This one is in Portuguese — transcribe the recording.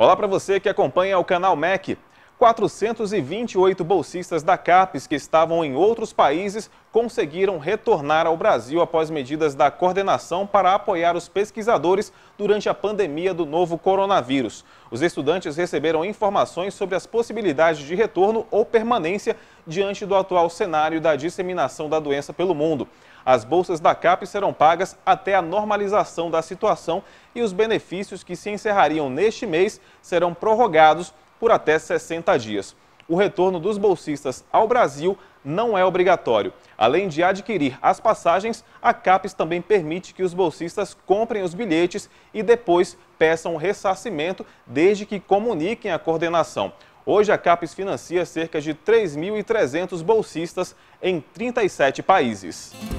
Olá para você que acompanha o canal MEC. 428 bolsistas da CAPES que estavam em outros países conseguiram retornar ao Brasil após medidas da coordenação para apoiar os pesquisadores durante a pandemia do novo coronavírus. Os estudantes receberam informações sobre as possibilidades de retorno ou permanência diante do atual cenário da disseminação da doença pelo mundo. As bolsas da CAPES serão pagas até a normalização da situação e os benefícios que se encerrariam neste mês serão prorrogados por até 60 dias. O retorno dos bolsistas ao Brasil não é obrigatório. Além de adquirir as passagens, a CAPES também permite que os bolsistas comprem os bilhetes e depois peçam ressarcimento, desde que comuniquem à coordenação. Hoje, a CAPES financia cerca de 3.300 bolsistas em 37 países.